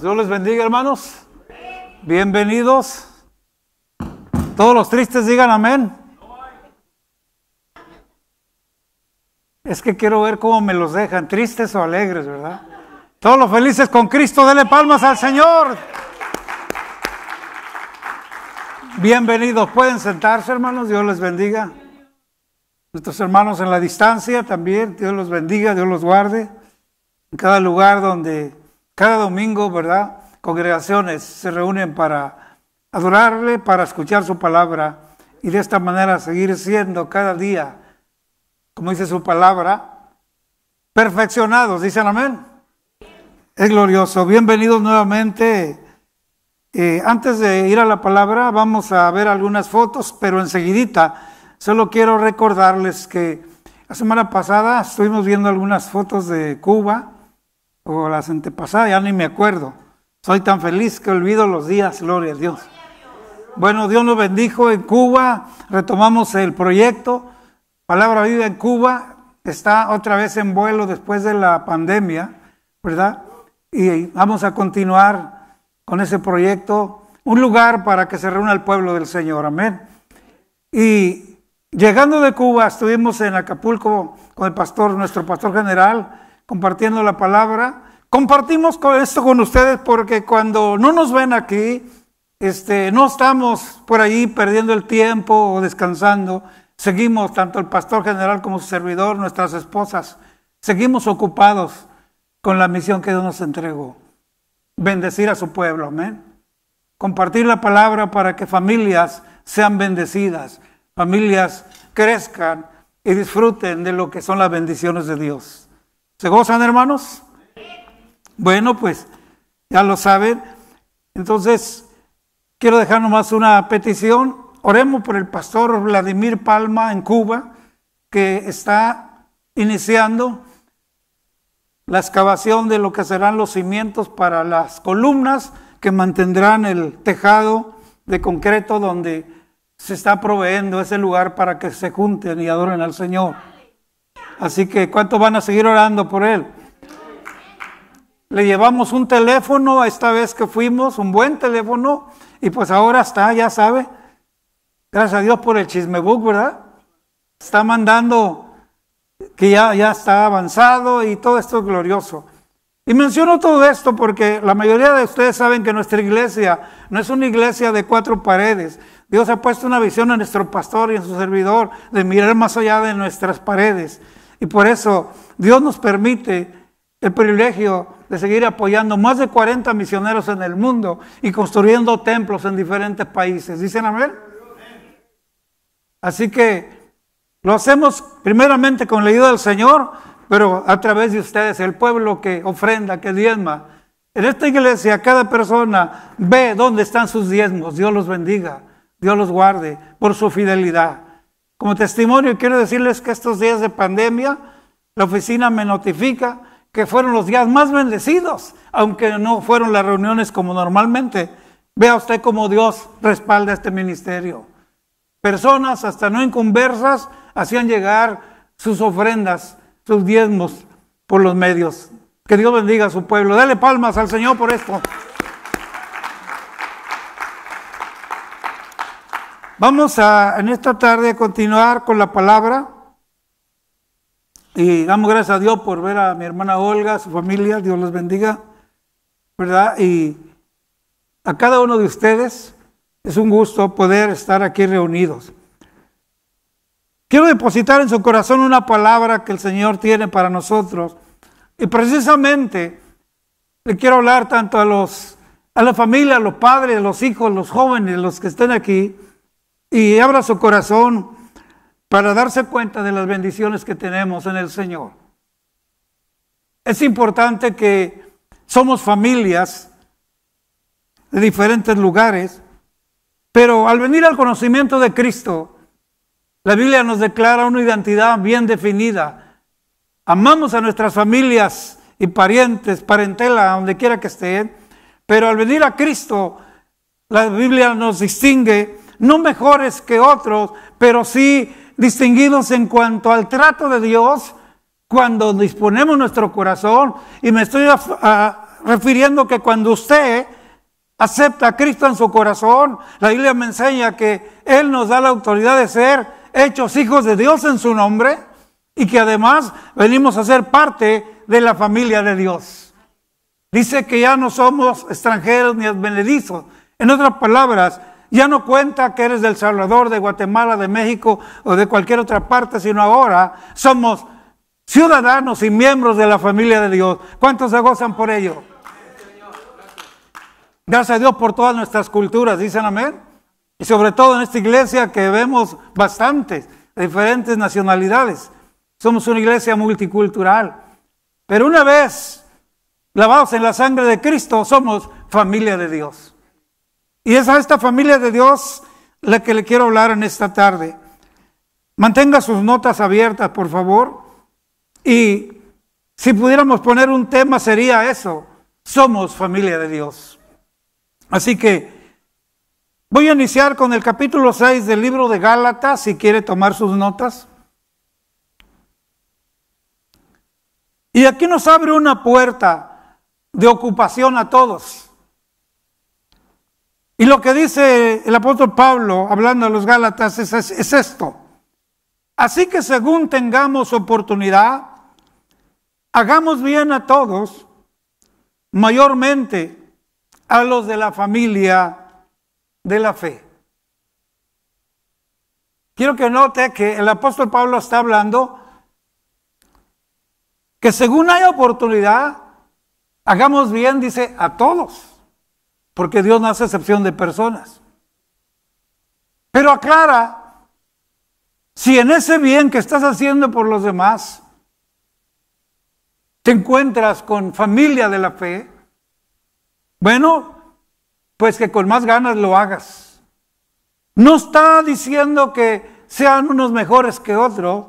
Dios les bendiga, hermanos. Bienvenidos. Todos los tristes digan amén. Es que quiero ver cómo me los dejan, tristes o alegres, ¿verdad? Todos los felices con Cristo, denle palmas al Señor. Bienvenidos, pueden sentarse, hermanos, Dios les bendiga. Nuestros hermanos en la distancia también, Dios los bendiga, Dios los guarde. En cada lugar donde cada domingo, ¿verdad? Congregaciones se reúnen para adorarle, para escuchar su palabra y de esta manera seguir siendo cada día, como dice su palabra, perfeccionados. Dicen amén. Es glorioso. Bienvenidos nuevamente. Eh, antes de ir a la palabra, vamos a ver algunas fotos, pero enseguidita, solo quiero recordarles que la semana pasada estuvimos viendo algunas fotos de Cuba las antepasadas, ya ni me acuerdo. Soy tan feliz que olvido los días, gloria a Dios. Bueno, Dios nos bendijo en Cuba, retomamos el proyecto. Palabra Viva en Cuba está otra vez en vuelo después de la pandemia, ¿verdad? Y vamos a continuar con ese proyecto, un lugar para que se reúna el pueblo del Señor, amén. Y llegando de Cuba, estuvimos en Acapulco con el pastor, nuestro pastor general, compartiendo la palabra. Compartimos esto con ustedes porque cuando no nos ven aquí, este, no estamos por ahí perdiendo el tiempo o descansando. Seguimos, tanto el pastor general como su servidor, nuestras esposas, seguimos ocupados con la misión que Dios nos entregó. Bendecir a su pueblo, amén. Compartir la palabra para que familias sean bendecidas, familias crezcan y disfruten de lo que son las bendiciones de Dios. ¿Se gozan, hermanos? Bueno, pues ya lo saben. Entonces, quiero dejar nomás una petición. Oremos por el pastor Vladimir Palma en Cuba, que está iniciando la excavación de lo que serán los cimientos para las columnas que mantendrán el tejado de concreto donde se está proveyendo ese lugar para que se junten y adoren al Señor. Así que, ¿cuánto van a seguir orando por él? Le llevamos un teléfono esta vez que fuimos, un buen teléfono, y pues ahora está, ya sabe. Gracias a Dios por el chismebook, ¿verdad? Está mandando que ya, ya está avanzado y todo esto es glorioso. Y menciono todo esto porque la mayoría de ustedes saben que nuestra iglesia no es una iglesia de cuatro paredes. Dios ha puesto una visión a nuestro pastor y en su servidor de mirar más allá de nuestras paredes. Y por eso Dios nos permite el privilegio de seguir apoyando más de 40 misioneros en el mundo y construyendo templos en diferentes países. ¿Dicen amén? Así que lo hacemos primeramente con la ayuda del Señor, pero a través de ustedes, el pueblo que ofrenda, que diezma. En esta iglesia cada persona ve dónde están sus diezmos. Dios los bendiga, Dios los guarde por su fidelidad. Como testimonio, quiero decirles que estos días de pandemia, la oficina me notifica que fueron los días más bendecidos, aunque no fueron las reuniones como normalmente. Vea usted cómo Dios respalda este ministerio. Personas, hasta no en conversas hacían llegar sus ofrendas, sus diezmos por los medios. Que Dios bendiga a su pueblo. Dale palmas al Señor por esto. Vamos a, en esta tarde, a continuar con la palabra. Y damos gracias a Dios por ver a mi hermana Olga, su familia, Dios los bendiga, ¿verdad? Y a cada uno de ustedes es un gusto poder estar aquí reunidos. Quiero depositar en su corazón una palabra que el Señor tiene para nosotros. Y precisamente le quiero hablar tanto a los a la familia, a los padres, a los hijos, a los jóvenes, los que estén aquí, y abra su corazón para darse cuenta de las bendiciones que tenemos en el Señor. Es importante que somos familias de diferentes lugares, pero al venir al conocimiento de Cristo, la Biblia nos declara una identidad bien definida. Amamos a nuestras familias y parientes, parentela, donde quiera que estén, pero al venir a Cristo, la Biblia nos distingue no mejores que otros, pero sí distinguidos en cuanto al trato de Dios cuando disponemos nuestro corazón. Y me estoy refiriendo que cuando usted acepta a Cristo en su corazón, la Biblia me enseña que Él nos da la autoridad de ser hechos hijos de Dios en su nombre y que además venimos a ser parte de la familia de Dios. Dice que ya no somos extranjeros ni advenedizos. En otras palabras, ya no cuenta que eres del Salvador, de Guatemala, de México o de cualquier otra parte, sino ahora somos ciudadanos y miembros de la familia de Dios. ¿Cuántos se gozan por ello? Gracias a Dios por todas nuestras culturas, dicen amén. Y sobre todo en esta iglesia que vemos bastantes, diferentes nacionalidades. Somos una iglesia multicultural. Pero una vez lavados en la sangre de Cristo, somos familia de Dios. Y es a esta familia de Dios la que le quiero hablar en esta tarde. Mantenga sus notas abiertas, por favor. Y si pudiéramos poner un tema sería eso. Somos familia de Dios. Así que voy a iniciar con el capítulo 6 del libro de Gálatas, si quiere tomar sus notas. Y aquí nos abre una puerta de ocupación a todos. Y lo que dice el apóstol Pablo, hablando a los Gálatas, es, esto. Así que según tengamos oportunidad, hagamos bien a todos, mayormente a los de la familia de la fe. Quiero que note que el apóstol Pablo está hablando que según hay oportunidad, hagamos bien, dice, a todos porque Dios no hace excepción de personas. Pero aclara si en ese bien que estás haciendo por los demás te encuentras con familia de la fe, bueno, pues que con más ganas lo hagas. No está diciendo que sean unos mejores que otros,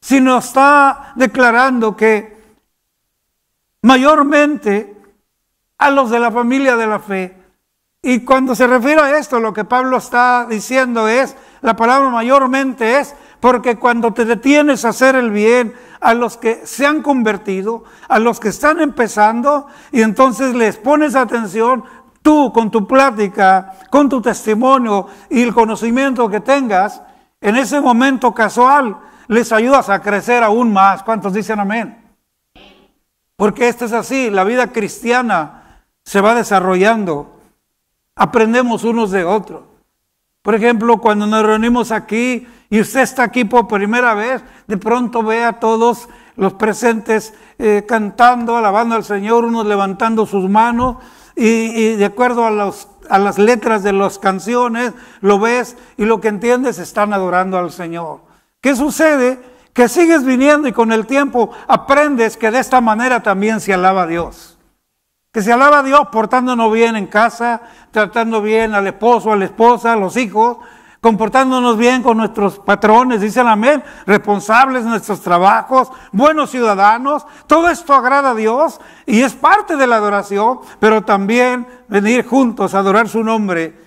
sino está declarando que mayormente a los de la familia de la fe. Y cuando se refiere a esto, lo que Pablo está diciendo es, la palabra mayormente es, porque cuando te detienes a hacer el bien a los que se han convertido, a los que están empezando, y entonces les pones atención, tú con tu plática, con tu testimonio y el conocimiento que tengas, en ese momento casual les ayudas a crecer aún más. ¿Cuántos dicen amén? Porque esto es así, la vida cristiana se va desarrollando. Aprendemos unos de otros. Por ejemplo, cuando nos reunimos aquí y usted está aquí por primera vez, de pronto ve a todos los presentes eh, cantando, alabando al Señor, unos levantando sus manos y, de acuerdo a, las letras de las canciones, lo ves y lo que entiendes están adorando al Señor. ¿Qué sucede? Que sigues viniendo y con el tiempo aprendes que de esta manera también se alaba a Dios. Que se alaba a Dios portándonos bien en casa, tratando bien al esposo, a la esposa, a los hijos, comportándonos bien con nuestros patrones, dicen amén, responsables de nuestros trabajos, buenos ciudadanos. Todo esto agrada a Dios y es parte de la adoración, pero también venir juntos a adorar su nombre.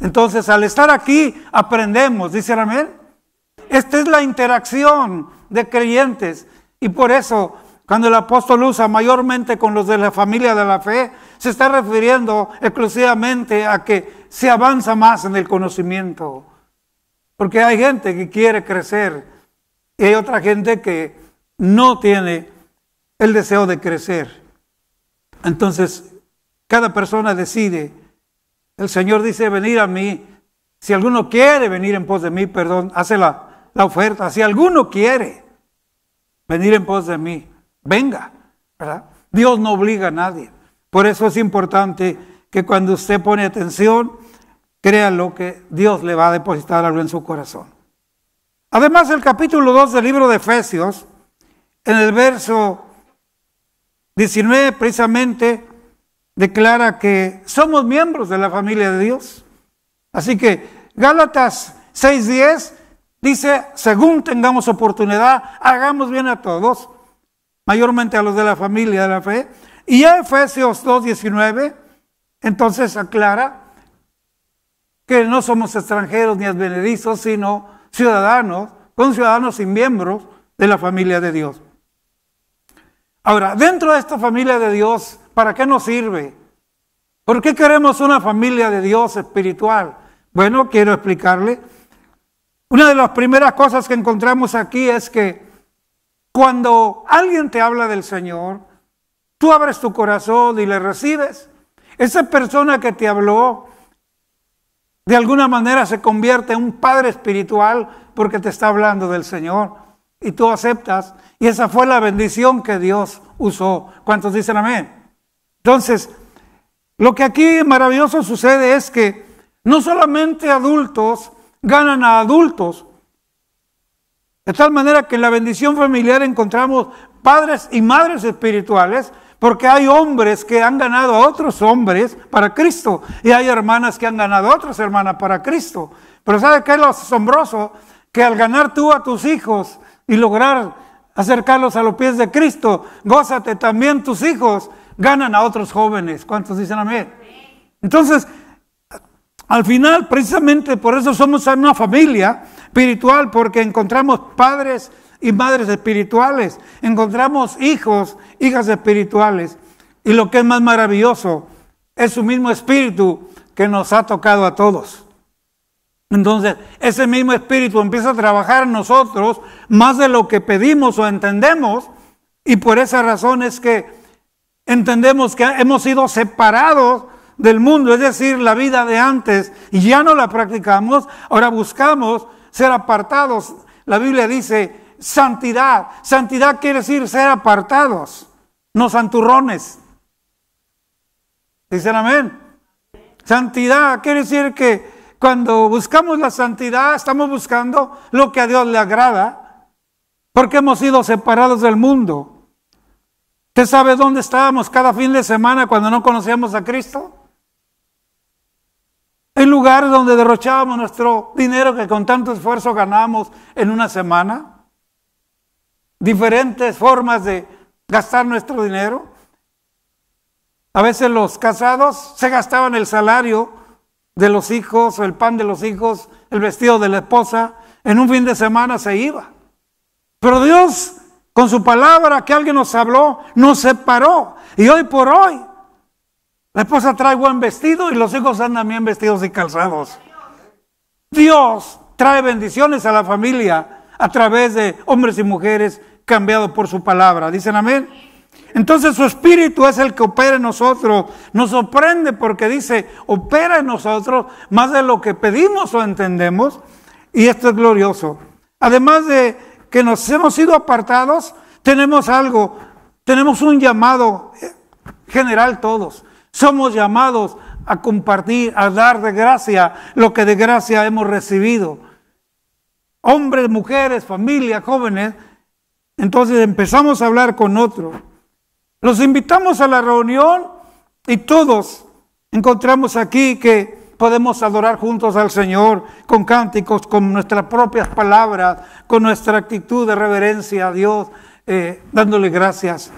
Entonces, al estar aquí, aprendemos, dicen amén. Esta es la interacción de creyentes y por eso cuando el apóstol usa mayormente con los de la familia de la fe, se está refiriendo exclusivamente a que se avanza más en el conocimiento. Porque hay gente que quiere crecer y hay otra gente que no tiene el deseo de crecer. Entonces, cada persona decide. El Señor dice, venir a mí. Si alguno quiere venir en pos de mí, perdón, hace la, la oferta. Si alguno quiere venir en pos de mí, venga, ¿verdad? Dios no obliga a nadie. Por eso es importante que cuando usted pone atención, crea lo que Dios le va a depositar algo en su corazón. Además, el capítulo 2 del libro de Efesios, en el verso 19 precisamente, declara que somos miembros de la familia de Dios. Así que Gálatas 6:10 dice, según tengamos oportunidad, hagamos bien a todos, mayormente a los de la familia de la fe. Y ya Efesios 2.19, entonces aclara que no somos extranjeros ni advenedizos, sino ciudadanos, con ciudadanos y miembros de la familia de Dios. Ahora, dentro de esta familia de Dios, ¿para qué nos sirve? ¿Por qué queremos una familia de Dios espiritual? Bueno, quiero explicarle. Una de las primeras cosas que encontramos aquí es que cuando alguien te habla del Señor, tú abres tu corazón y le recibes. Esa persona que te habló, de alguna manera se convierte en un padre espiritual porque te está hablando del Señor y tú aceptas. Y esa fue la bendición que Dios usó. ¿Cuántos dicen amén? Entonces, lo que aquí maravilloso sucede es que no solamente adultos ganan a adultos, de tal manera que en la bendición familiar encontramos padres y madres espirituales, porque hay hombres que han ganado a otros hombres para Cristo y hay hermanas que han ganado a otras hermanas para Cristo. Pero ¿sabe qué es lo asombroso? Que al ganar tú a tus hijos y lograr acercarlos a los pies de Cristo, gózate también tus hijos, ganan a otros jóvenes. ¿Cuántos dicen amén? Entonces, al final, precisamente por eso somos una familia, espiritual porque encontramos padres y madres espirituales, encontramos hijos, hijas espirituales. Y lo que es más maravilloso es su mismo espíritu que nos ha tocado a todos. Entonces, ese mismo espíritu empieza a trabajar en nosotros más de lo que pedimos o entendemos. Y por esa razón es que entendemos que hemos sido separados del mundo, es decir, la vida de antes, y ya no la practicamos, ahora buscamos ser apartados. La Biblia dice santidad. Santidad quiere decir ser apartados, no santurrones. Dicen amén. Santidad quiere decir que cuando buscamos la santidad estamos buscando lo que a Dios le agrada, porque hemos sido separados del mundo. ¿Usted sabe dónde estábamos cada fin de semana cuando no conocíamos a Cristo? lugares donde derrochábamos nuestro dinero que con tanto esfuerzo ganamos en una semana. Diferentes formas de gastar nuestro dinero. A veces los casados se gastaban el salario de los hijos el pan de los hijos, el vestido de la esposa, en un fin de semana se iba. Pero Dios, con su palabra que alguien nos habló, nos separó. Y hoy por hoy la esposa trae buen vestido y los hijos andan bien vestidos y calzados. Dios trae bendiciones a la familia a través de hombres y mujeres cambiados por su palabra. ¿Dicen amén? Entonces su espíritu es el que opera en nosotros. Nos sorprende porque dice, opera en nosotros más de lo que pedimos o entendemos. Y esto es glorioso. Además de que nos hemos sido apartados, tenemos algo, tenemos un llamado general todos. Somos llamados a compartir, a dar de gracia lo que de gracia hemos recibido. Hombres, mujeres, familias, jóvenes. Entonces empezamos a hablar con otros. Los invitamos a la reunión y todos encontramos aquí que podemos adorar juntos al Señor con cánticos, con nuestras propias palabras, con nuestra actitud de reverencia a Dios, eh, dándole gracias.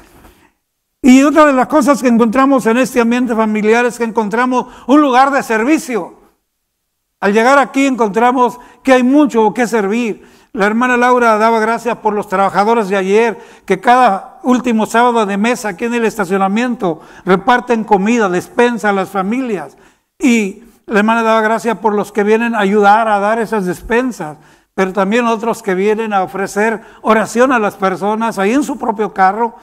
Y otra de las cosas que encontramos en este ambiente familiar es que encontramos un lugar de servicio. Al llegar aquí encontramos que hay mucho que servir. La hermana Laura daba gracias por los trabajadores de ayer, que cada último sábado de mes aquí en el estacionamiento reparten comida, despensa a las familias. Y la hermana daba gracias por los que vienen a ayudar a dar esas despensas, pero también otros que vienen a ofrecer oración a las personas ahí en su propio carro,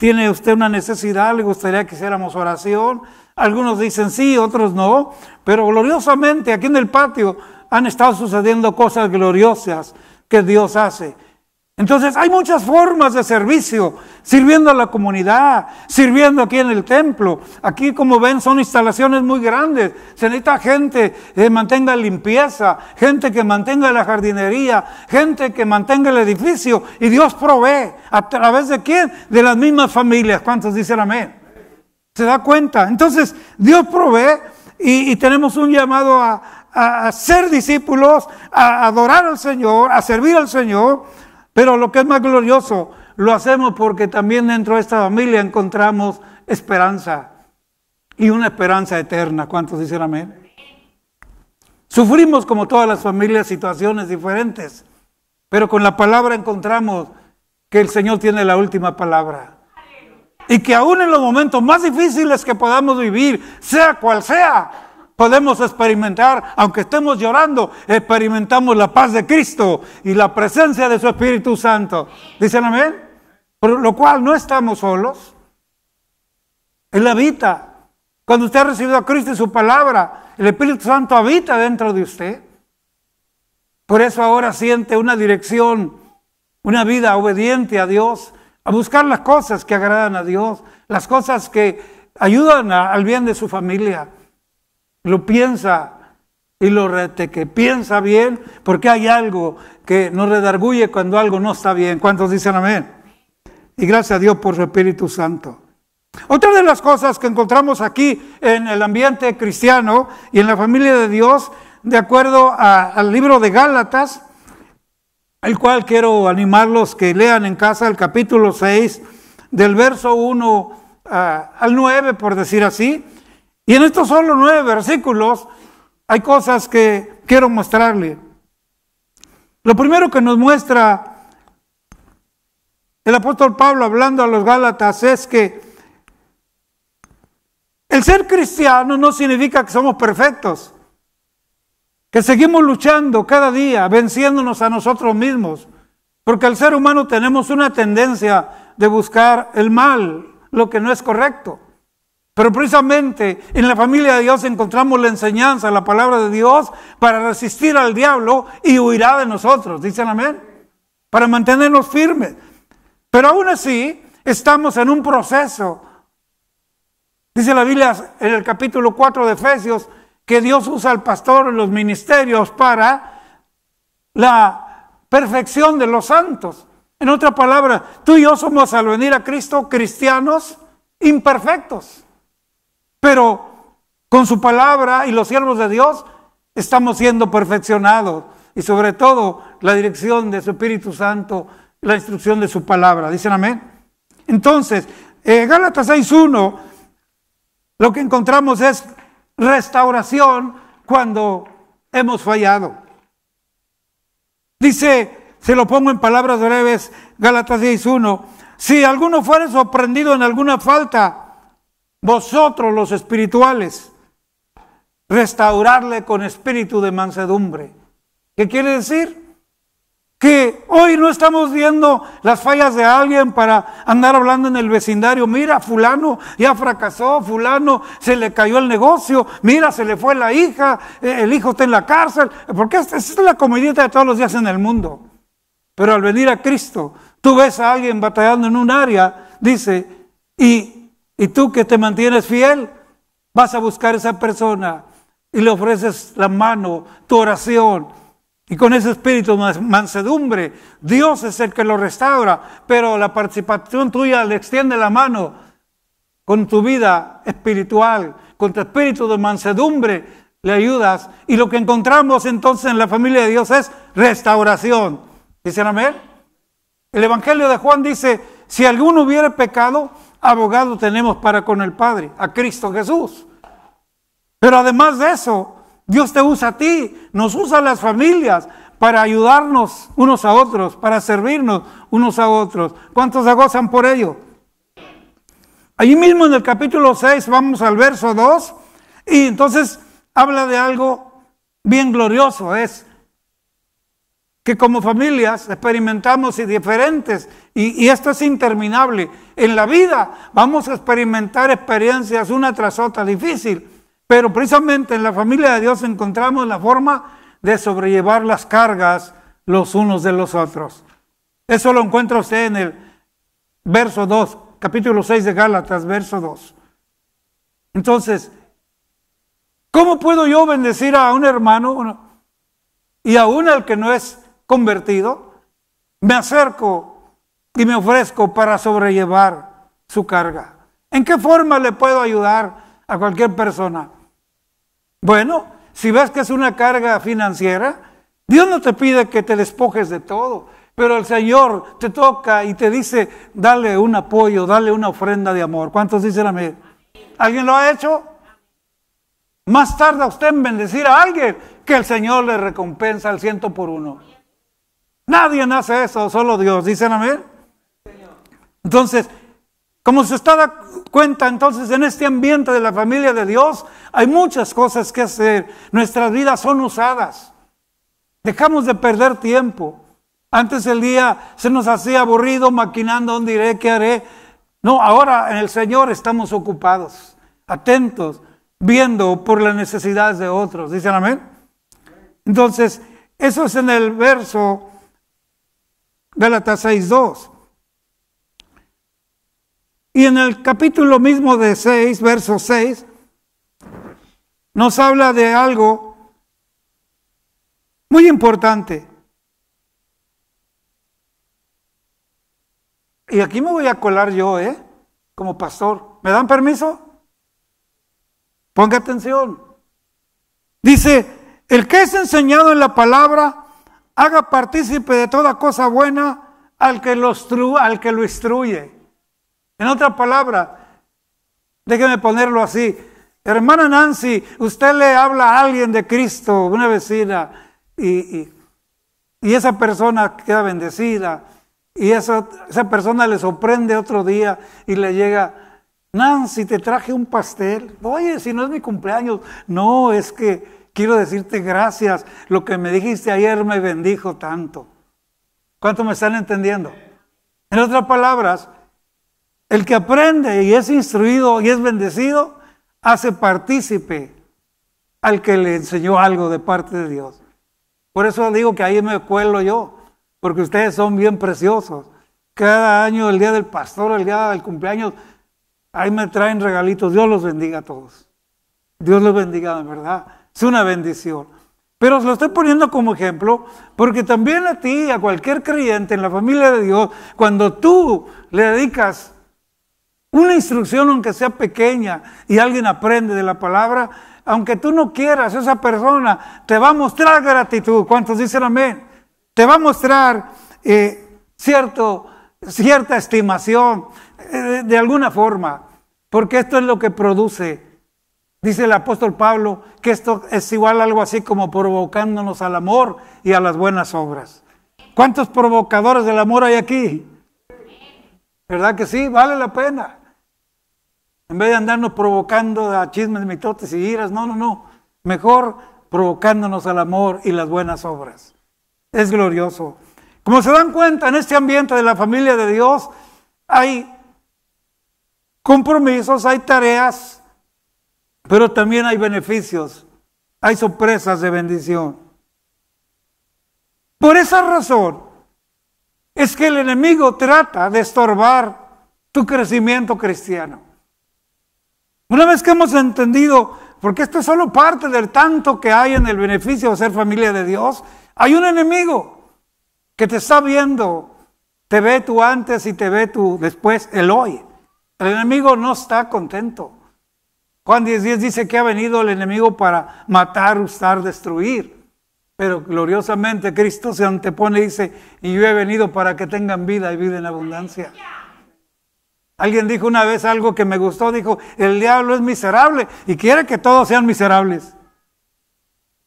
¿Tiene usted una necesidad? ¿Le gustaría que hiciéramos oración? Algunos dicen sí, otros no, pero gloriosamente aquí en el patio han estado sucediendo cosas gloriosas que Dios hace. Entonces hay muchas formas de servicio, sirviendo a la comunidad, sirviendo aquí en el templo. Aquí como ven son instalaciones muy grandes. Se necesita gente que eh, mantenga limpieza, gente que mantenga la jardinería, gente que mantenga el edificio. Y Dios provee. ¿A través de quién? De las mismas familias. ¿Cuántos dicen amén? ¿Se da cuenta? Entonces Dios provee y, tenemos un llamado a ser discípulos, a adorar al Señor, a servir al Señor pero lo que es más glorioso, lo hacemos porque también dentro de esta familia encontramos esperanza y una esperanza eterna. ¿Cuántos dicen amén? Sufrimos como todas las familias situaciones diferentes, pero con la palabra encontramos que el Señor tiene la última palabra. Y que aún en los momentos más difíciles que podamos vivir, sea cual sea, Podemos experimentar, aunque estemos llorando, experimentamos la paz de Cristo y la presencia de su Espíritu Santo. ¿Dicen amén? Por lo cual no estamos solos. Él habita. Cuando usted ha recibido a Cristo y su palabra, el Espíritu Santo habita dentro de usted. Por eso ahora siente una dirección, una vida obediente a Dios, a buscar las cosas que agradan a Dios, las cosas que ayudan al bien de su familia lo piensa y lo rete, que piensa bien, porque hay algo que nos redarguye cuando algo no está bien. ¿Cuántos dicen amén? Y gracias a Dios por su Espíritu Santo. Otra de las cosas que encontramos aquí en el ambiente cristiano y en la familia de Dios, de acuerdo al libro de Gálatas, el cual quiero animarlos que lean en casa el capítulo 6, del verso 1 ah, al 9, por decir así, y en estos solo nueve versículos hay cosas que quiero mostrarle. Lo primero que nos muestra el apóstol Pablo hablando a los Gálatas es que el ser cristiano no significa que somos perfectos, que seguimos luchando cada día, venciéndonos a nosotros mismos, porque al ser humano tenemos una tendencia de buscar el mal, lo que no es correcto. Pero precisamente en la familia de Dios encontramos la enseñanza, la palabra de Dios para resistir al diablo y huirá de nosotros, dicen amén, para mantenernos firmes. Pero aún así estamos en un proceso. Dice la Biblia en el capítulo 4 de Efesios que Dios usa al pastor en los ministerios para la perfección de los santos. En otra palabra, tú y yo somos al venir a Cristo cristianos imperfectos. Pero con su palabra y los siervos de Dios estamos siendo perfeccionados y sobre todo la dirección de su Espíritu Santo, la instrucción de su palabra. Dicen amén. Entonces, eh, Gálatas 6.1, lo que encontramos es restauración cuando hemos fallado. Dice, se lo pongo en palabras breves, Gálatas 6.1, si alguno fuere sorprendido en alguna falta, vosotros los espirituales, restaurarle con espíritu de mansedumbre. ¿Qué quiere decir? Que hoy no estamos viendo las fallas de alguien para andar hablando en el vecindario. Mira, fulano ya fracasó, fulano se le cayó el negocio, mira, se le fue la hija, eh, el hijo está en la cárcel. Porque esta es la comidita de todos los días en el mundo. Pero al venir a Cristo, tú ves a alguien batallando en un área, dice, y y tú que te mantienes fiel, vas a buscar a esa persona y le ofreces la mano, tu oración. Y con ese espíritu de mansedumbre, Dios es el que lo restaura, pero la participación tuya le extiende la mano con tu vida espiritual, con tu espíritu de mansedumbre, le ayudas. Y lo que encontramos entonces en la familia de Dios es restauración. ¿Dicen amén? El Evangelio de Juan dice, si alguno hubiere pecado, abogado tenemos para con el Padre, a Cristo Jesús. Pero además de eso, Dios te usa a ti, nos usa a las familias para ayudarnos unos a otros, para servirnos unos a otros. ¿Cuántos se gozan por ello? Allí mismo en el capítulo 6, vamos al verso 2, y entonces habla de algo bien glorioso, es que como familias experimentamos y diferentes, y, esto es interminable. En la vida vamos a experimentar experiencias una tras otra difícil, pero precisamente en la familia de Dios encontramos la forma de sobrellevar las cargas los unos de los otros. Eso lo encuentra usted en el verso 2, capítulo 6 de Gálatas, verso 2. Entonces, ¿cómo puedo yo bendecir a un hermano y a aún al que no es convertido, me acerco y me ofrezco para sobrellevar su carga. ¿En qué forma le puedo ayudar a cualquier persona? Bueno, si ves que es una carga financiera, Dios no te pide que te despojes de todo, pero el Señor te toca y te dice, dale un apoyo, dale una ofrenda de amor. ¿Cuántos dicen mí? ¿Alguien lo ha hecho? Más tarde usted en bendecir a alguien que el Señor le recompensa al ciento por uno. Nadie nace eso, solo Dios. ¿Dicen amén? Entonces, como se está dando cuenta, entonces en este ambiente de la familia de Dios hay muchas cosas que hacer. Nuestras vidas son usadas. Dejamos de perder tiempo. Antes el día se nos hacía aburrido maquinando dónde iré, qué haré. No, ahora en el Señor estamos ocupados, atentos, viendo por las necesidades de otros. ¿Dicen amén? Entonces, eso es en el verso Gálatas 6.2. Y en el capítulo mismo de 6, verso 6, nos habla de algo muy importante. Y aquí me voy a colar yo, ¿eh? Como pastor. ¿Me dan permiso? Ponga atención. Dice, el que es enseñado en la palabra, haga partícipe de toda cosa buena al que, al que lo instruye. En otra palabra, déjeme ponerlo así. Hermana Nancy, usted le habla a alguien de Cristo, una vecina, y, esa persona queda bendecida, y esa, esa persona le sorprende otro día y le llega, Nancy, te traje un pastel. Oye, si no es mi cumpleaños, no, es que quiero decirte gracias. Lo que me dijiste ayer me bendijo tanto. ¿Cuánto me están entendiendo? En otras palabras, el que aprende y es instruido y es bendecido, hace partícipe al que le enseñó algo de parte de Dios. Por eso digo que ahí me cuelo yo, porque ustedes son bien preciosos. Cada año, el día del pastor, el día del cumpleaños, ahí me traen regalitos. Dios los bendiga a todos. Dios los bendiga de verdad. Es una bendición. Pero os lo estoy poniendo como ejemplo porque también a ti, a cualquier creyente en la familia de Dios, cuando tú le dedicas una instrucción, aunque sea pequeña, y alguien aprende de la palabra, aunque tú no quieras, esa persona te va a mostrar gratitud. ¿Cuántos dicen amén? Te va a mostrar eh, cierto, cierta estimación, eh, de alguna forma, porque esto es lo que produce Dice el apóstol Pablo que esto es igual algo así como provocándonos al amor y a las buenas obras. ¿Cuántos provocadores del amor hay aquí? ¿Verdad que sí? Vale la pena. En vez de andarnos provocando a chismes, mitotes y iras, no, no, no. Mejor provocándonos al amor y las buenas obras. Es glorioso. Como se dan cuenta, en este ambiente de la familia de Dios hay compromisos, hay tareas, pero también hay beneficios, hay sorpresas de bendición. Por esa razón es que el enemigo trata de estorbar tu crecimiento cristiano. Una vez que hemos entendido, porque esto es solo parte del tanto que hay en el beneficio de ser familia de Dios, hay un enemigo que te está viendo, te ve tu antes y te ve tu después, el hoy. El enemigo no está contento. Juan 10:10 dice que ha venido el enemigo para matar, usar, destruir. Pero gloriosamente Cristo se antepone y dice, y yo he venido para que tengan vida y vida en abundancia. Alguien dijo una vez algo que me gustó, dijo, el diablo es miserable y quiere que todos sean miserables.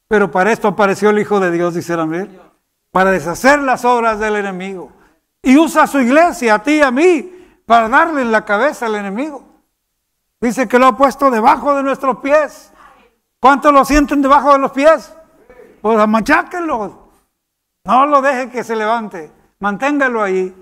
Pero para esto apareció el Hijo de Dios, dice Amén, para deshacer las obras del enemigo. Y usa su iglesia, a ti y a mí, para darle en la cabeza al enemigo. Dice que lo ha puesto debajo de nuestros pies. ¿Cuántos lo sienten debajo de los pies? Pues amacháquenlo. No lo deje que se levante. Manténgalo ahí.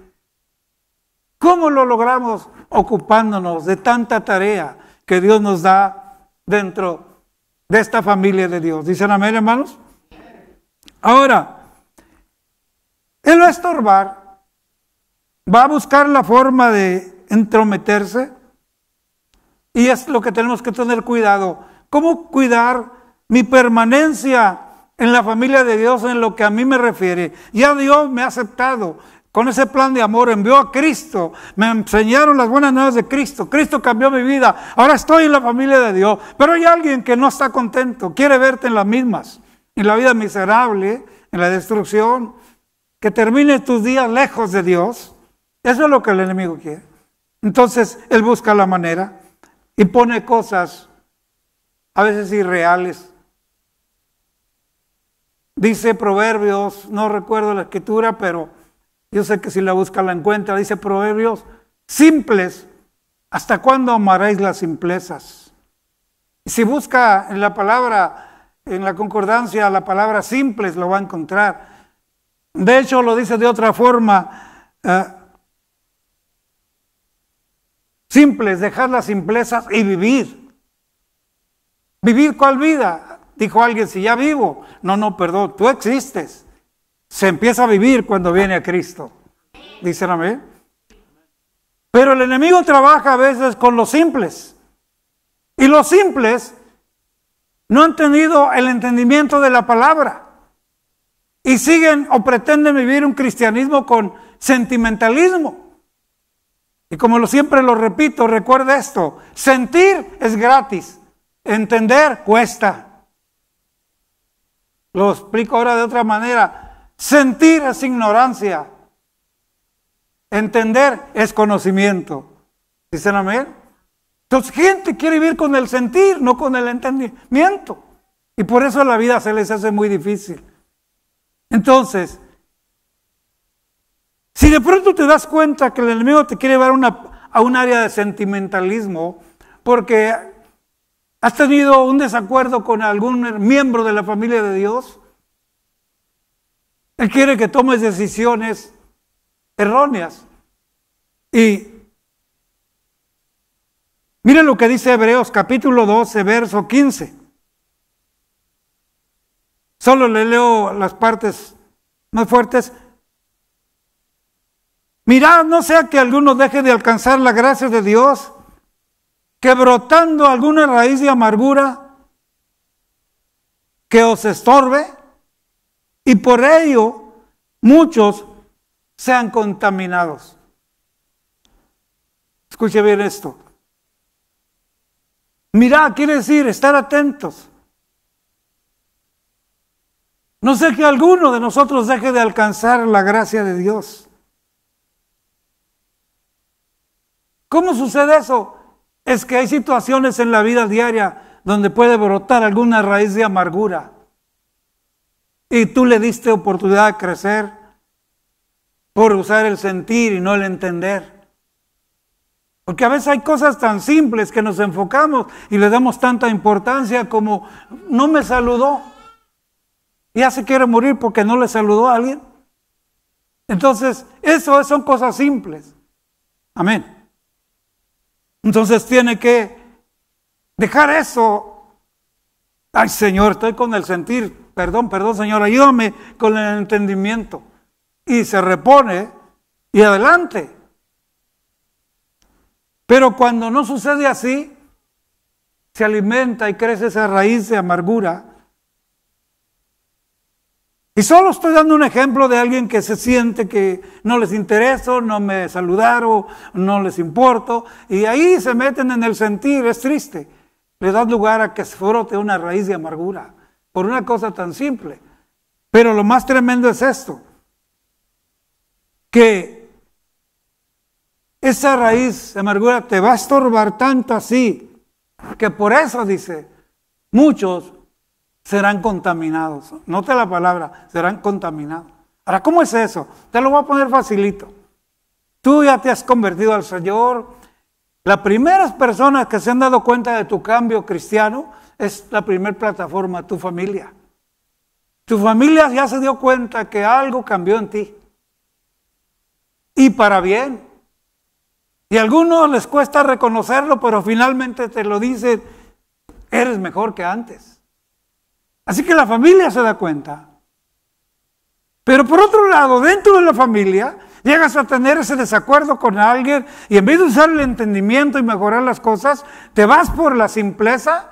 ¿Cómo lo logramos? Ocupándonos de tanta tarea que Dios nos da dentro de esta familia de Dios. ¿Dicen amén, hermanos? Ahora, él va a estorbar, va a buscar la forma de entrometerse y es lo que tenemos que tener cuidado. ¿Cómo cuidar mi permanencia en la familia de Dios en lo que a mí me refiere? Ya Dios me ha aceptado. Con ese plan de amor envió a Cristo, me enseñaron las buenas nuevas de Cristo, Cristo cambió mi vida, ahora estoy en la familia de Dios, pero hay alguien que no está contento, quiere verte en las mismas, en la vida miserable, en la destrucción, que termine tus días lejos de Dios. Eso es lo que el enemigo quiere. Entonces, él busca la manera y pone cosas a veces irreales. Dice Proverbios, no recuerdo la escritura, pero yo sé que si la busca la encuentra, dice Proverbios, simples, ¿hasta cuándo amaréis las simplezas? Si busca en la palabra, en la concordancia, la palabra simples lo va a encontrar. De hecho, lo dice de otra forma. Eh, Simples, dejar las simplezas y vivir. ¿Vivir cuál vida? Dijo alguien, si ya vivo. No, no, perdón, tú existes. Se empieza a vivir cuando viene a Cristo. Dicen mí Pero el enemigo trabaja a veces con los simples. Y los simples no han tenido el entendimiento de la palabra. Y siguen o pretenden vivir un cristianismo con sentimentalismo. Y como lo, siempre lo repito, recuerda esto, sentir es gratis, entender cuesta. Lo explico ahora de otra manera, sentir es ignorancia, entender es conocimiento. ¿Dicen amén? Entonces, gente quiere vivir con el sentir, no con el entendimiento. Y por eso la vida se les hace muy difícil. Entonces, si de pronto te das cuenta que el enemigo te quiere llevar a, un área de sentimentalismo, porque has tenido un desacuerdo con algún miembro de la familia de Dios, Él quiere que tomes decisiones erróneas. Y mira lo que dice Hebreos capítulo 12, verso 15. Solo le leo las partes más fuertes. Mirad, no sea que alguno deje de alcanzar la gracia de Dios, que brotando alguna raíz de amargura que os estorbe, y por ello muchos sean contaminados. Escuche bien esto. Mirad, quiere decir estar atentos. No sé que alguno de nosotros deje de alcanzar la gracia de Dios. ¿Cómo sucede eso? Es que hay situaciones en la vida diaria donde puede brotar alguna raíz de amargura. Y tú le diste oportunidad a crecer por usar el sentir y no el entender. Porque a veces hay cosas tan simples que nos enfocamos y le damos tanta importancia como no me saludó. Ya se quiere morir porque no le saludó a alguien. Entonces, eso son cosas simples. Amén. Entonces tiene que dejar eso. Ay Señor, estoy con el sentir. Perdón, perdón Señor, ayúdame con el entendimiento. Y se repone y adelante. Pero cuando no sucede así, se alimenta y crece esa raíz de amargura y solo estoy dando un ejemplo de alguien que se siente que no les intereso, no me saludaron, no les importo, y ahí se meten en el sentir, es triste. Le dan lugar a que se frote una raíz de amargura por una cosa tan simple. Pero lo más tremendo es esto, que esa raíz de amargura te va a estorbar tanto así, que por eso dice, muchos serán contaminados. Note la palabra, serán contaminados. Ahora, ¿cómo es eso? Te lo voy a poner facilito. Tú ya te has convertido al Señor. Las primeras personas que se han dado cuenta de tu cambio cristiano es la primera plataforma, tu familia. Tu familia ya se dio cuenta que algo cambió en ti. Y para bien. Y a algunos les cuesta reconocerlo, pero finalmente te lo dicen, eres mejor que antes. Así que la familia se da cuenta. Pero por otro lado, dentro de la familia, llegas a tener ese desacuerdo con alguien y en vez de usar el entendimiento y mejorar las cosas, te vas por la simpleza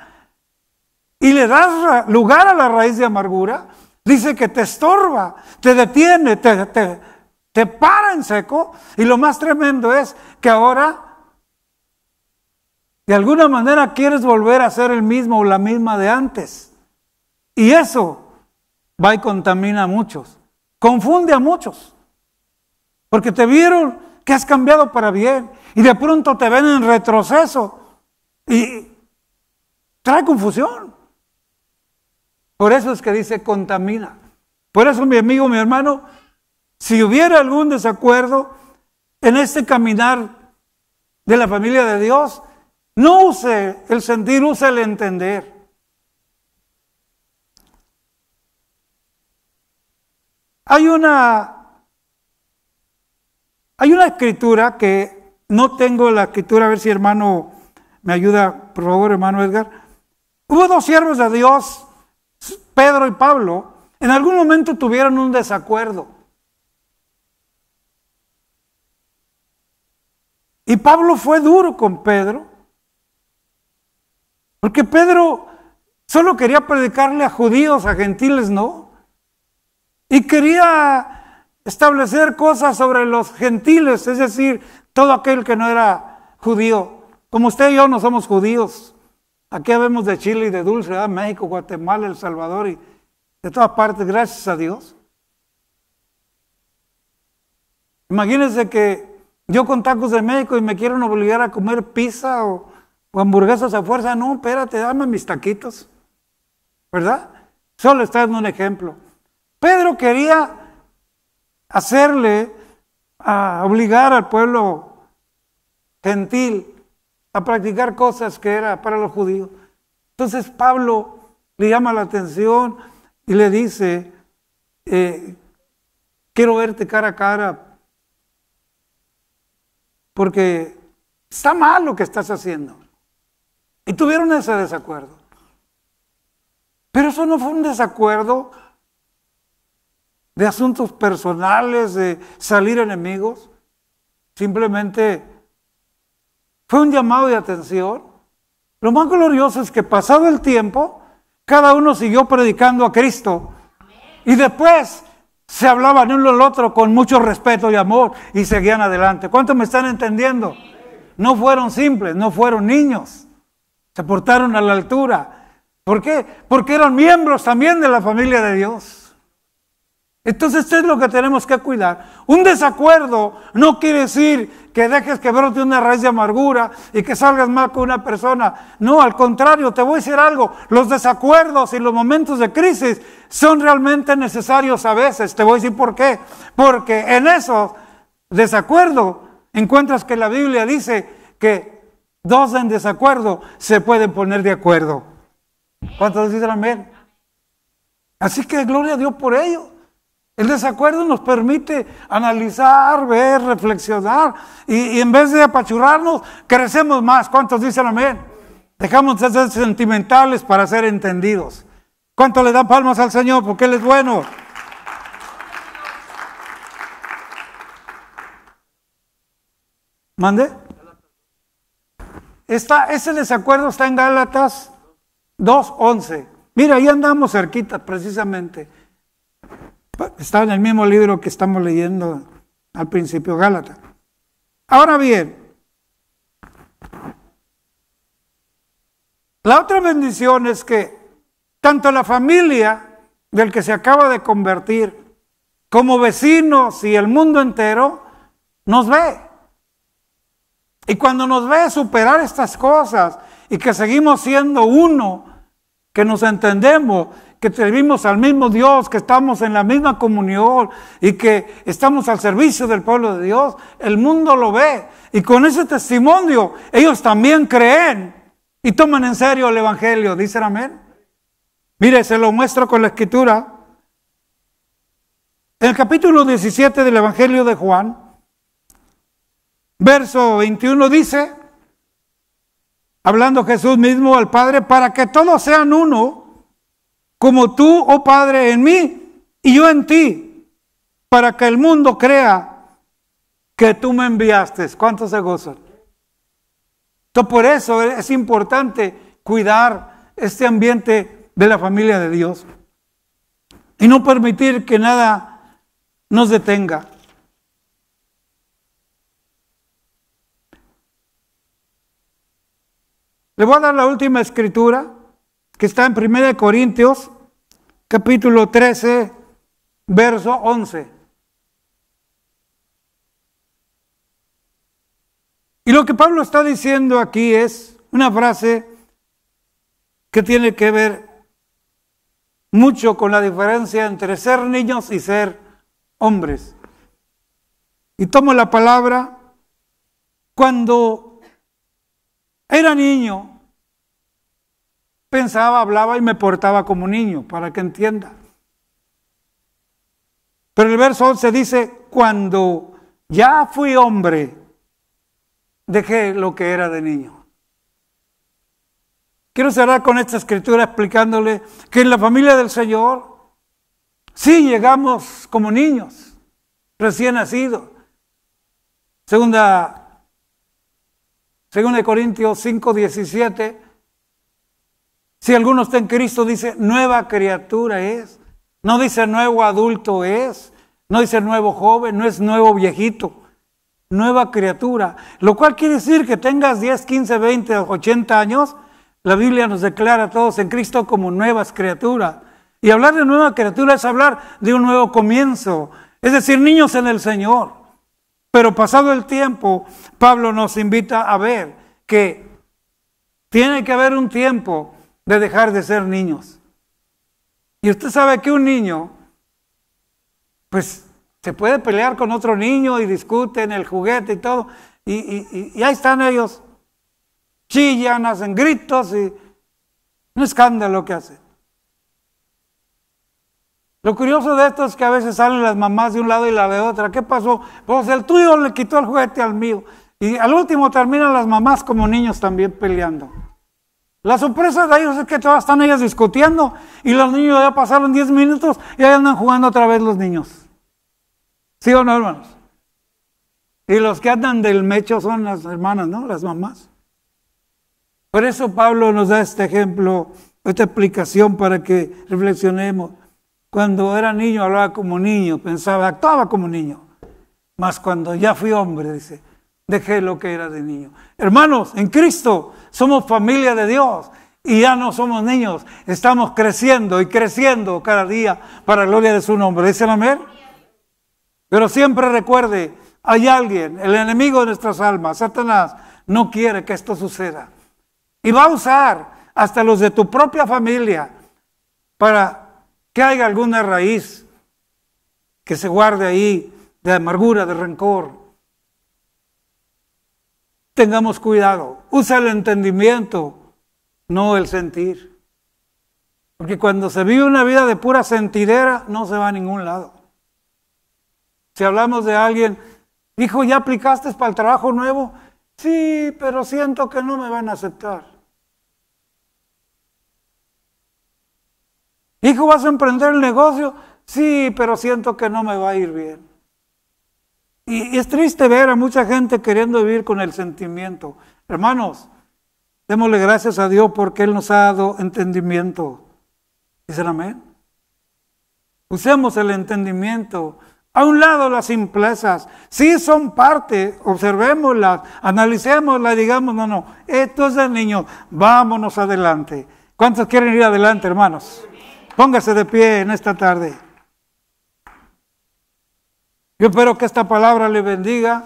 y le das lugar a la raíz de amargura. Dice que te estorba, te detiene, te, te para en seco. Y lo más tremendo es que ahora, de alguna manera, quieres volver a ser el mismo o la misma de antes. Y eso va y contamina a muchos, confunde a muchos, porque te vieron que has cambiado para bien y de pronto te ven en retroceso y trae confusión. Por eso es que dice contamina. Por eso mi amigo, mi hermano, si hubiera algún desacuerdo en este caminar de la familia de Dios, no use el sentir, use el entender. Hay una, hay una escritura que no tengo la escritura, a ver si hermano me ayuda, por favor, hermano Edgar. Hubo dos siervos de Dios, Pedro y Pablo, en algún momento tuvieron un desacuerdo. Y Pablo fue duro con Pedro, porque Pedro solo quería predicarle a judíos, a gentiles, no. Y quería establecer cosas sobre los gentiles, es decir, todo aquel que no era judío. Como usted y yo no somos judíos. Aquí vemos de Chile y de Dulce, ¿verdad? México, Guatemala, El Salvador y de todas partes, gracias a Dios. Imagínense que yo con tacos de México y me quieren obligar a comer pizza o, hamburguesas a fuerza. No, espérate, dame mis taquitos. ¿Verdad? Solo está dando un ejemplo. Pedro quería hacerle, a obligar al pueblo gentil a practicar cosas que eran para los judíos. Entonces Pablo le llama la atención y le dice, eh, quiero verte cara a cara, porque está mal lo que estás haciendo. Y tuvieron ese desacuerdo. Pero eso no fue un desacuerdo de asuntos personales, de salir enemigos. Simplemente fue un llamado de atención. Lo más glorioso es que pasado el tiempo, cada uno siguió predicando a Cristo. Y después se hablaban uno al otro con mucho respeto y amor y seguían adelante. ¿Cuántos me están entendiendo? No fueron simples, no fueron niños. Se portaron a la altura. ¿Por qué? Porque eran miembros también de la familia de Dios. Entonces, esto es lo que tenemos que cuidar. Un desacuerdo no quiere decir que dejes que brote una raíz de amargura y que salgas mal con una persona. No, al contrario, te voy a decir algo. Los desacuerdos y los momentos de crisis son realmente necesarios a veces. Te voy a decir por qué. Porque en esos desacuerdos encuentras que la Biblia dice que dos en desacuerdo se pueden poner de acuerdo. ¿Cuántos dicen amén? Así que gloria a Dios por ello. El desacuerdo nos permite analizar, ver, reflexionar y, en vez de apachurrarnos, crecemos más. ¿Cuántos dicen amén? Dejamos de ser sentimentales para ser entendidos. ¿Cuánto le dan palmas al Señor? Porque Él es bueno. ¿Mande? ese desacuerdo está en Gálatas 2.11. Mira, ahí andamos cerquita precisamente. Está en el mismo libro que estamos leyendo al principio, Gálata. Ahora bien, la otra bendición es que tanto la familia del que se acaba de convertir como vecinos y el mundo entero nos ve. Y cuando nos ve superar estas cosas y que seguimos siendo uno, que nos entendemos que servimos al mismo Dios, que estamos en la misma comunión y que estamos al servicio del pueblo de Dios, el mundo lo ve. Y con ese testimonio ellos también creen y toman en serio el Evangelio. Dicen amén. Mire, se lo muestro con la escritura. En el capítulo 17 del Evangelio de Juan, verso 21 dice, hablando Jesús mismo al Padre, para que todos sean uno como tú, oh Padre, en mí y yo en ti, para que el mundo crea que tú me enviaste. ¿Cuánto se goza? por eso es importante cuidar este ambiente de la familia de Dios y no permitir que nada nos detenga. Le voy a dar la última escritura que está en 1 Corintios, capítulo 13, verso 11. Y lo que Pablo está diciendo aquí es una frase que tiene que ver mucho con la diferencia entre ser niños y ser hombres. Y tomo la palabra, cuando era niño, pensaba, hablaba y me portaba como niño, para que entienda. Pero el verso 11 dice, cuando ya fui hombre, dejé lo que era de niño. Quiero cerrar con esta escritura explicándole que en la familia del Señor sí llegamos como niños, recién nacidos. Segunda, segunda de Corintios 5, 17 si alguno está en Cristo, dice nueva criatura es. No dice nuevo adulto es. No dice nuevo joven, no es nuevo viejito. Nueva criatura. Lo cual quiere decir que tengas 10, 15, 20, 80 años. La Biblia nos declara a todos en Cristo como nuevas criaturas. Y hablar de nueva criatura es hablar de un nuevo comienzo. Es decir, niños en el Señor. Pero pasado el tiempo, Pablo nos invita a ver que tiene que haber un tiempo de dejar de ser niños. Y usted sabe que un niño, pues se puede pelear con otro niño y discuten el juguete y todo, y, ahí están ellos, chillan, hacen gritos y un escándalo que hacen. Lo curioso de esto es que a veces salen las mamás de un lado y la de otra. ¿Qué pasó? Pues el tuyo le quitó el juguete al mío. Y al último terminan las mamás como niños también peleando. La sorpresa de ellos es que todas están ellas discutiendo y los niños ya pasaron 10 minutos y ahí andan jugando otra vez los niños. ¿Sí o no, hermanos? Y los que andan del mecho son las hermanas, ¿no? Las mamás. Por eso Pablo nos da este ejemplo, esta explicación para que reflexionemos. Cuando era niño hablaba como niño, pensaba, actuaba como niño. Mas cuando ya fui hombre, dice, dejé lo que era de niño. Hermanos, en Cristo somos familia de Dios y ya no somos niños, estamos creciendo y creciendo cada día para la gloria de su nombre. ¿Dicen amén? Pero siempre recuerde, hay alguien, el enemigo de nuestras almas, Satanás, no quiere que esto suceda. Y va a usar hasta los de tu propia familia para que haya alguna raíz que se guarde ahí de amargura, de rencor, tengamos cuidado. Usa el entendimiento, no el sentir. Porque cuando se vive una vida de pura sentidera, no se va a ningún lado. Si hablamos de alguien, hijo ¿ya aplicaste para el trabajo nuevo? Sí, pero siento que no me van a aceptar. Hijo, ¿vas a emprender el negocio? Sí, pero siento que no me va a ir bien. Y, es triste ver a mucha gente queriendo vivir con el sentimiento. Hermanos, démosle gracias a Dios porque Él nos ha dado entendimiento. Dicen amén. Usemos el entendimiento. A un lado las simplezas, sí son parte, observémoslas, analicémoslas, digamos, no, no, esto es el niño. vámonos adelante. ¿Cuántos quieren ir adelante, hermanos? Póngase de pie en esta tarde. Yo espero que esta palabra le bendiga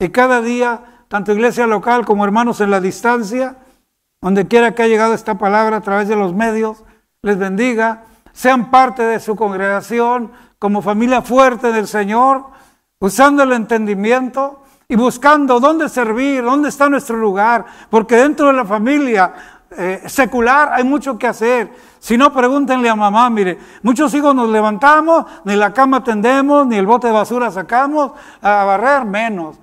y cada día, tanto iglesia local como hermanos en la distancia, donde quiera que ha llegado esta palabra a través de los medios, les bendiga. Sean parte de su congregación como familia fuerte del Señor, usando el entendimiento y buscando dónde servir, dónde está nuestro lugar, porque dentro de la familia eh, secular hay mucho que hacer. Si no, pregúntenle a mamá, mire, muchos hijos nos levantamos, ni la cama tendemos, ni el bote de basura sacamos, a barrer menos.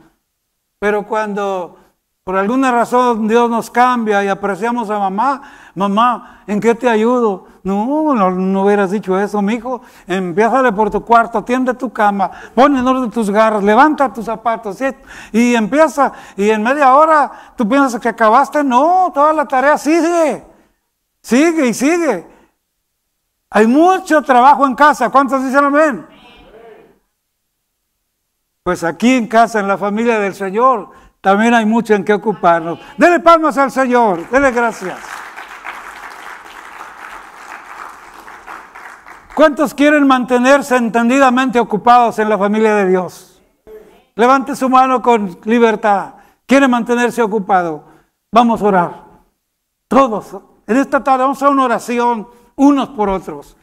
Pero cuando por alguna razón Dios nos cambia y apreciamos a mamá. Mamá, ¿en qué te ayudo? No, no, hubieras dicho eso, mi hijo. Empieza por tu cuarto, atiende tu cama, pon en orden tus garras, levanta tus zapatos ¿sí? y empieza. Y en media hora tú piensas que acabaste. No, toda la tarea sigue. Sigue y sigue. Hay mucho trabajo en casa. ¿Cuántos dicen amén? Pues aquí en casa, en la familia del Señor, también hay mucho en qué ocuparnos. Dele palmas al Señor, denle gracias. ¿Cuántos quieren mantenerse entendidamente ocupados en la familia de Dios? Levante su mano con libertad. ¿Quiere mantenerse ocupado? Vamos a orar. Todos. En esta tarde vamos a una oración unos por otros.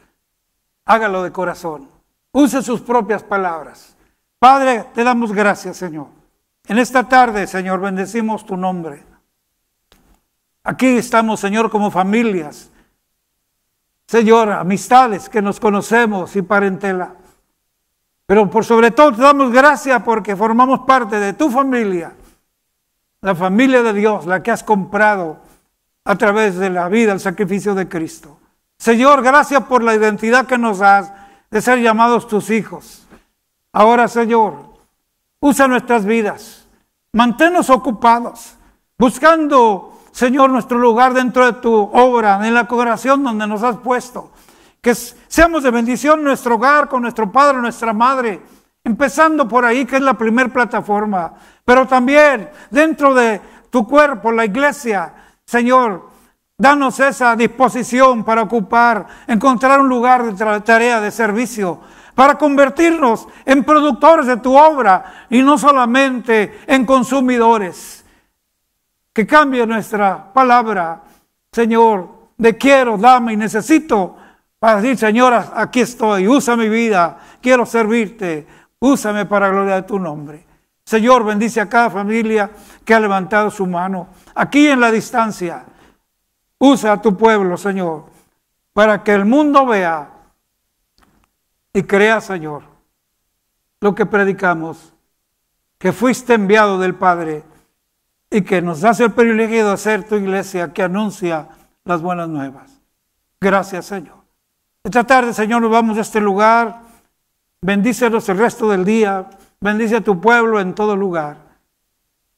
Hágalo de corazón. Use sus propias palabras. Padre, te damos gracias, Señor. En esta tarde, Señor, bendecimos tu nombre. Aquí estamos, Señor, como familias. Señor, amistades que nos conocemos y parentela. Pero por sobre todo te damos gracias porque formamos parte de tu familia, la familia de Dios, la que has comprado a través de la vida, el sacrificio de Cristo. Señor, gracias por la identidad que nos das de ser llamados tus hijos. Ahora, Señor, Usa nuestras vidas. Manténnos ocupados, buscando, Señor, nuestro lugar dentro de tu obra, en la congregación donde nos has puesto. Que seamos de bendición en nuestro hogar, con nuestro padre, nuestra madre. Empezando por ahí, que es la primer plataforma. Pero también dentro de tu cuerpo, la iglesia, Señor, danos esa disposición para ocupar, encontrar un lugar de tarea, de servicio para convertirnos en productores de tu obra y no solamente en consumidores. Que cambie nuestra palabra, Señor, de quiero, dame y necesito para decir, Señor, aquí estoy, usa mi vida, quiero servirte, úsame para la gloria de tu nombre. Señor, bendice a cada familia que ha levantado su mano, aquí en la distancia. Usa a tu pueblo, Señor, para que el mundo vea y crea, Señor, lo que predicamos, que fuiste enviado del Padre y que nos hace el privilegio de hacer tu iglesia que anuncia las buenas nuevas. Gracias, Señor. Esta tarde, Señor, nos vamos a este lugar. Bendícenos el resto del día. Bendice a tu pueblo en todo lugar.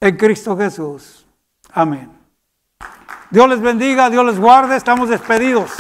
En Cristo Jesús. Amén. Dios les bendiga, Dios les guarde. Estamos despedidos.